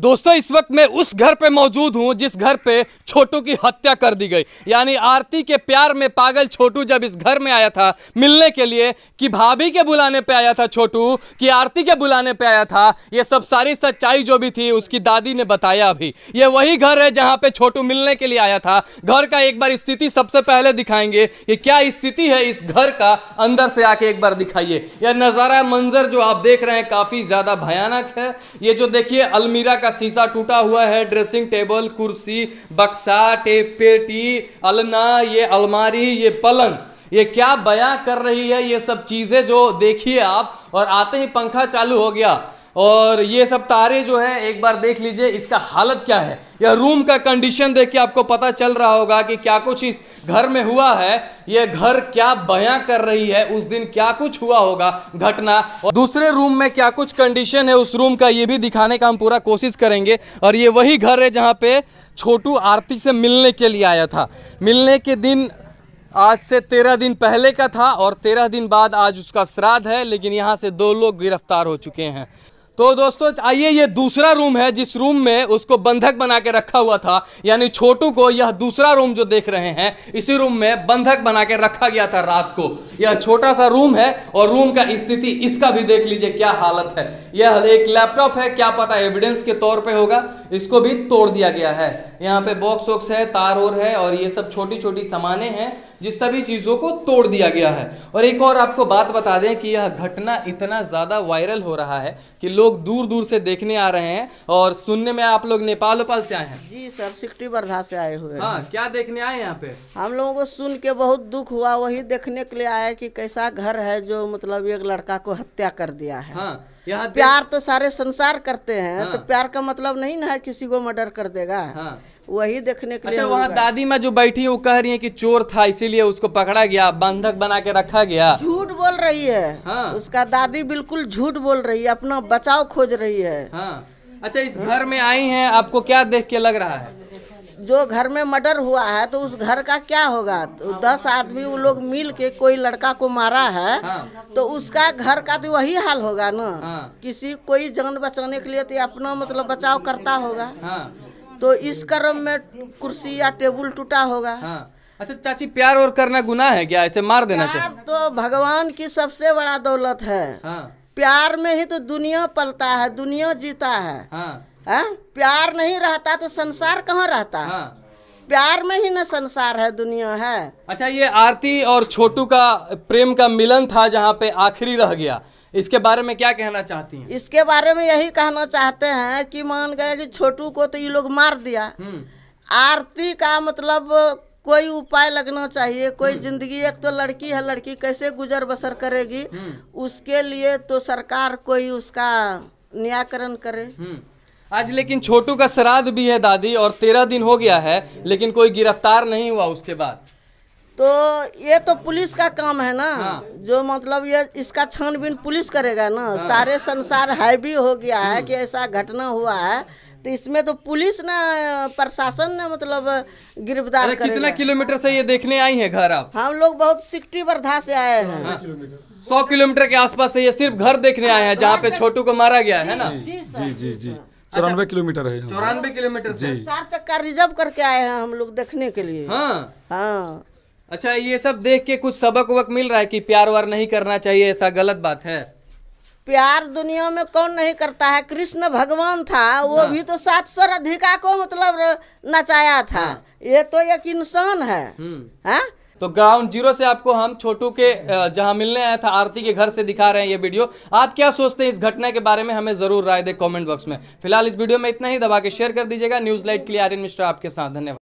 दोस्तों इस वक्त मैं उस घर पे मौजूद हूँ जिस घर पे छोटू की हत्या कर दी गई यानी आरती के प्यार में पागल छोटू जब इस घर में आया था मिलने के लिए कि भाभी के बुलाने पे आया था छोटू कि आरती के बुलाने पे आया था ये सब सारी सच्चाई जो भी थी उसकी दादी ने बताया अभी ये वही घर है जहाँ पे छोटू मिलने के लिए आया था घर का एक बार स्थिति सबसे पहले दिखाएंगे ये क्या स्थिति है इस घर का अंदर से आके एक बार दिखाइए यह नज़ारा मंजर जो आप देख रहे हैं काफ़ी ज़्यादा भयानक है ये जो देखिए अलमीरा का शीशा टूटा हुआ है ड्रेसिंग टेबल कुर्सी बक्सा टेप पेटी अलना ये अलमारी ये पलंग ये क्या बयां कर रही है ये सब चीज़ें जो देखिए आप और आते ही पंखा चालू हो गया और ये सब तारे जो हैं एक बार देख लीजिए इसका हालत क्या है या रूम का कंडीशन देख के आपको पता चल रहा होगा कि क्या कुछ इस घर में हुआ है ये घर क्या बयां कर रही है उस दिन क्या कुछ हुआ होगा घटना और दूसरे रूम में क्या कुछ कंडीशन है उस रूम का ये भी दिखाने का हम पूरा कोशिश करेंगे और ये वही घर है जहाँ पे छोटू आरती से मिलने के लिए आया था मिलने के दिन आज से तेरह दिन पहले का था और तेरह दिन बाद आज उसका श्राद्ध है लेकिन यहाँ से दो लोग गिरफ्तार हो चुके हैं तो दोस्तों आइए ये दूसरा रूम है जिस रूम में उसको बंधक बना के रखा हुआ था यानी छोटू को यह दूसरा रूम जो देख रहे हैं इसी रूम में बंधक बना के रखा गया था रात को यह छोटा सा रूम है और रूम का स्थिति इसका भी देख लीजिए क्या हालत है यह एक लैपटॉप है क्या पता एविडेंस के तौर पर होगा इसको भी तोड़ दिया गया है यहाँ पे बॉक्स वॉक्स है तार और है और ये सब छोटी छोटी सामाने हैं जिस सभी चीज़ों को तोड़ दिया गया है और एक और आपको बात बता दें कि यह घटना इतना ज़्यादा वायरल हो रहा है कि लोग दूर दूर से देखने आ रहे हैं और सुनने में आप लोग नेपाल उपाल से आए हैं जी सर सिक्टी बर्धा से आए हुए हाँ क्या देखने आए यहाँ पे हम लोगों को सुन के बहुत दुख हुआ वही देखने के लिए आया कि कैसा घर है जो मतलब एक लड़का को हत्या कर दिया है हाँ। यहाँ प्यार तो सारे संसार करते हैं हाँ। तो प्यार का मतलब नहीं ना है किसी को मर्डर कर देगा हाँ। वही देखने के लिए अच्छा, वहाँ दादी माँ जो बैठी वो कह रही है कि चोर था इसीलिए उसको पकड़ा गया बंधक बना के रखा गया झूठ बोल रही है हाँ। उसका दादी बिल्कुल झूठ बोल रही है अपना बचाव खोज रही है हाँ। अच्छा इस घर में आई है आपको क्या देख के लग रहा है जो घर में मर्डर हुआ है तो उस घर का क्या होगा तो दस आदमी वो लोग मिल के कोई लड़का को मारा है हाँ। तो उसका घर का तो वही हाल होगा ना हाँ। किसी कोई जान बचाने के लिए तो अपना मतलब बचाव करता होगा हाँ। तो इस क्रम में कुर्सी या टेबल टूटा होगा हाँ। अच्छा चाची प्यार और करना गुना है क्या ऐसे मार देना चाहिए तो भगवान की सबसे बड़ा दौलत है हाँ। प्यार में ही तो दुनिया पलता है दुनिया जीता है हाँ।, हाँ? प्यार नहीं रहता तो संसार कहाँ रहता है हाँ। प्यार में ही ना संसार है दुनिया है अच्छा ये आरती और छोटू का प्रेम का मिलन था जहाँ पे आखिरी रह गया इसके बारे में क्या कहना चाहती हैं? इसके बारे में यही कहना चाहते हैं कि मान गए कि छोटू को तो ये लोग मार दिया हम्म। आरती का मतलब कोई उपाय लगना चाहिए कोई हम्म। जिंदगी एक तो लड़की है लड़की कैसे गुजर बसर करेगी हम्म। उसके लिए तो सरकार कोई उसका निराकरण करे आज लेकिन छोटू का श्राद्ध भी है दादी और तेरह दिन हो गया है लेकिन कोई गिरफ्तार नहीं हुआ उसके बाद तो ये तो पुलिस का काम है ना हाँ। जो मतलब ये इसका छानबीन पुलिस करेगा ना हाँ। सारे संसार हाईवे हो गया है कि ऐसा घटना हुआ है तो इसमें तो पुलिस ने प्रशासन ने मतलब गिरफ्तार कितना किलोमीटर से ये देखने आई है घर आप हम लोग बहुत सिक्टी वर्धा से आए हैं हाँ। सौ किलोमीटर के आसपास से ये सिर्फ घर देखने आए हैं जहाँ पे छोटू को मारा गया है ना जी जी जी अच्छा। चौरानवे किलोमीटर है चौरानवे किलोमीटर जी चार चक्का रिजर्व करके आए हैं हम लोग देखने के लिए हाँ हाँ अच्छा ये सब देख के कुछ सबक वबक मिल रहा है कि प्यार वार नहीं करना चाहिए ऐसा गलत बात है प्यार दुनिया में कौन नहीं करता है कृष्ण भगवान था वो हाँ। भी तो सात सौ अधिका को मतलब नचाया था हाँ। ये तो एक इंसान है हम्म। हाँ? तो ग्राउंड जीरो से आपको हम छोटू के जहां मिलने आया था आरती के घर से दिखा रहे हैं ये वीडियो आप क्या सोचते हैं इस घटना के बारे में हमें ज़रूर राय दे कॉमेंट बॉक्स में फिलहाल इस वीडियो में इतना ही दबा के शेयर कर दीजिएगा न्यूज़ लाइट के लिए आर्यन मिश्रा आपके साथ धन्यवाद